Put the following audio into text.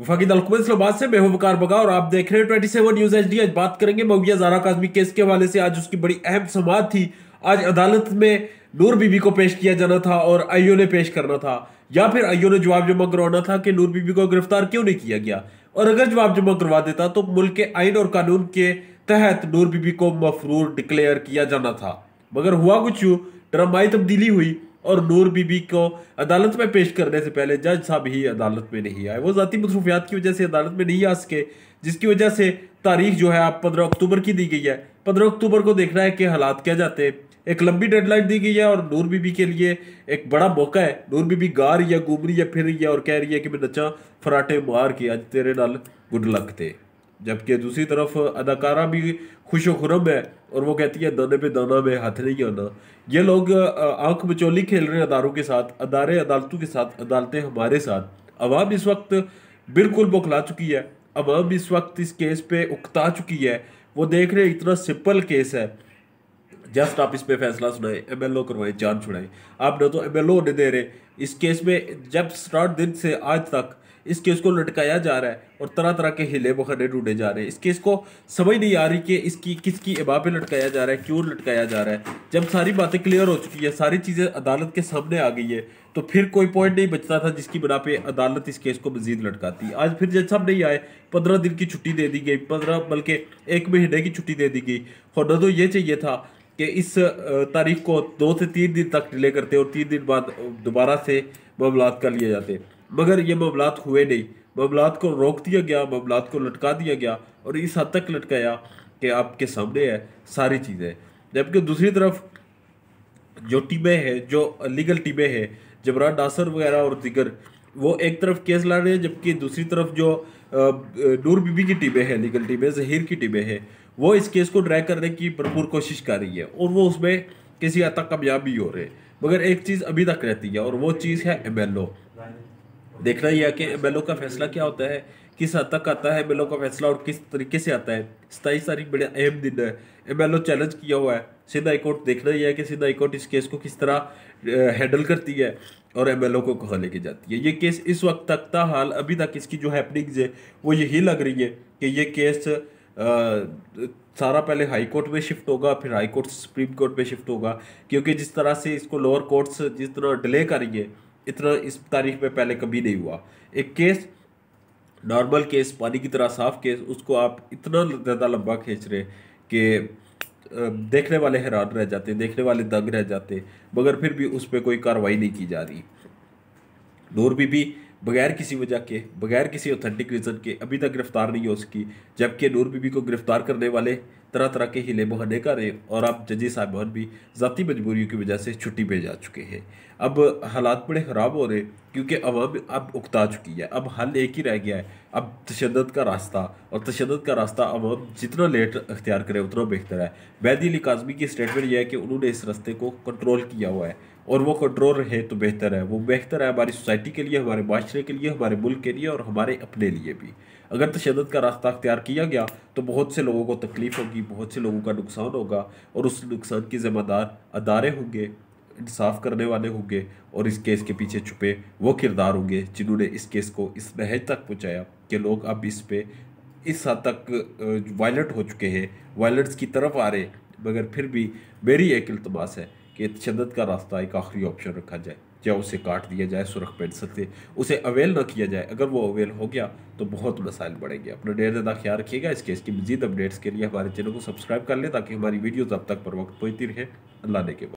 वफाकी दलकुमत इस्लाबाद से मैं वकार बगा और आप देख रहे हैं ट्वेंटी सेवन न्यूज एच डी आज बात करेंगे मविया जारा काजमी केस के हवाले से आज उसकी बड़ी अहम समात थी आज अदालत में नूर बीबी को पेश किया जाना था और आईओ ने पेश करना था या फिर आईओ ने जवाब जमा करवाना था कि नूर बीबी को गिरफ्तार क्यों नहीं किया गया और अगर जवाब जमा करवा देता तो मुल्क के आइन और कानून के तहत नूर बीबी को मफरूर डिक्लेयर किया जाना था मगर हुआ कुछ यूं ड्रामाई तब्दीली हुई और नूर बीबी को अदालत में पेश करने से पहले जज साहब ही अदालत में नहीं आए वो ज़ाती मसरूफियात की वजह से अदालत में नहीं आ सके जिसकी वजह से तारीख जो है आप पंद्रह अक्टूबर की दी गई है पंद्रह अक्टूबर को देखना है कि हालात क्या जाते हैं एक लंबी डेडलाइन दी गई है और नूर बीबी के लिए एक बड़ा मौका है नूर बीबी गा रही है घूम रही है फिर रही है और कह रही है कि मैं नचा फराटे मार के आज तेरे नाल गुड लक थे जबकि दूसरी तरफ अदाकारा भी खुश खुरम है और वो कहती है दाने पे दाना में हाथ नहीं आना ये लोग आंख बचोली खेल रहे हैं अदारों के साथ अदारे अदालतों के साथ अदालतें हमारे साथ अवाम इस वक्त बिल्कुल बौखला चुकी है अवाम इस वक्त इस केस पे उकता चुकी है वो देख रहे हैं इतना सिंपल केस है जस्ट आप इस पर फैसला सुनाएं एम एल ओ करवाएं जान छुड़ाएं आप न तो एम एल ओ होने दे रहे इस केस में जब स्टार्ट दिन से आज तक इस केस को लटकाया जा रहा है और तरह तरह के हिले बखरे ढूंढे जा रहे हैं इस केस को समझ नहीं आ रही कि इसकी किसकी इबा पे लटकाया जा रहा है क्यों लटकाया जा रहा है जब सारी बातें क्लियर हो चुकी है सारी चीज़ें अदालत के सामने आ गई है तो फिर कोई पॉइंट नहीं बचता था जिसकी बना पे अदालत इस केस को मजीद लटकाती आज फिर जज साहब नहीं आए पंद्रह दिन की छुट्टी दे दी गई पंद्रह बल्कि एक महीने की छुट्टी दे दी गई होना तो ये चाहिए था कि इस तारीख को दो से तीन दिन तक डिले करते और तीन दिन बाद दोबारा से मामला कर लिए जाते मगर ये मामलात हुए नहीं मामलात को रोक दिया गया मामलात को लटका दिया गया और इस हद तक लटकाया कि आपके सामने है सारी चीज़ें जबकि दूसरी तरफ जो टीमें हैं जो लीगल टीमें हैं जबरान नासर वगैरह और दिगर वो एक तरफ केस ला रहे हैं जबकि दूसरी तरफ जो नूर बीबी की टीमें हैं लीगल टीमें जहीर की टीमें हैं वो इस केस को ड्रैग करने की भरपूर कोशिश कर रही है और वो उसमें किसी हद तक कामयाब भी हो रहे हैं मगर एक चीज़ अभी तक रहती है और वो चीज़ है एम देखना यह कि बिलों का फैसला क्या होता है किस हद तक आता है बिलों का फैसला और किस तरीके से आता है सताईस तारीख बड़े अहम दिन है एमएलओ चैलेंज किया हुआ है हाई हाईकोर्ट देखना ही है कि हाई हाईकोर्ट इस केस को किस तरह हैंडल करती है और एम को कहाँ लेके जाती है ये केस इस वक्त तक का हाल अभी तक इसकी जो हैपनिंग्स है वो यही लग रही है कि ये केस आ, सारा पहले हाई कोर्ट में शिफ्ट होगा फिर हाई कोर्ट सुप्रीम कोर्ट में शिफ्ट होगा क्योंकि जिस तरह से इसको लोअर कोर्ट्स जिस तरह डिले करेंगे इतना इस तारीख में पहले कभी नहीं हुआ एक केस नॉर्मल केस पानी की तरह साफ केस उसको आप इतना ज़्यादा लंबा खींच रहे कि देखने वाले हैरान रह जाते देखने वाले दंग रह जाते मगर फिर भी उस पर कोई कार्रवाई नहीं की जा रही नूर बीबी बगैर किसी वजह के बगैर किसी ऑथेंटिक रीज़न के अभी तक गिरफ्तार नहीं हो सकी जबकि नूर बीबी को गिरफ्तार करने वाले तरह तरह के हिले बहने का रेप और अब जजी साहबान भी ज़ाती मजबूरी की वजह से छुट्टी पे जा चुके हैं अब हालात बड़े ख़राब हो रहे क्योंकि अवाम अब उकता चुकी है अब हल एक ही रह गया है अब तशद का रास्ता और तशद का रास्ता अवाम जितना लेट अख्तियार करे उतना बेहतर है बैदी अली काजमी की स्टेटमेंट यह है कि उन्होंने इस रास्ते को कंट्रोल किया हुआ है और वो कंट्रोल रहे तो बेहतर है वो बेहतर है हमारी सोसाइटी के लिए हमारे माशरे के लिए हमारे मुल्क के लिए और हमारे अपने लिए भी अगर तशद का रास्ता अख्तियार किया गया तो बहुत से लोगों को तकलीफ़ होगी बहुत से लोगों का नुकसान होगा और उस नुकसान के ज़िम्मेदार अदारे होंगे इंसाफ करने वाले होंगे और इस केस के पीछे छुपे वो किरदार होंगे जिन्होंने इस केस को इस नहज तक पहुँचाया कि लोग अब इस पर इस हद तक वायलेंट हो चुके हैं वायलेंट्स की तरफ आ रहे मगर फिर भी मेरी एक इल्तमास है कि शदत का रास्ता एक आखिरी ऑप्शन रखा जाए या उसे काट दिया जाए सुरख पेट सकते उसे अवेल ना किया जाए अगर वो अवेल हो गया तो बहुत मसाइल बढ़ेंगे अपना डेढ़ ज़्यादा ख्याल रखिएगा इस केस की मजीद अपडेट्स के लिए हमारे चैनल को सब्सक्राइब कर लें ताकि हमारी वीडियोज़ अब तक पर वक्त पहुँचती रहे अल्लाह ने के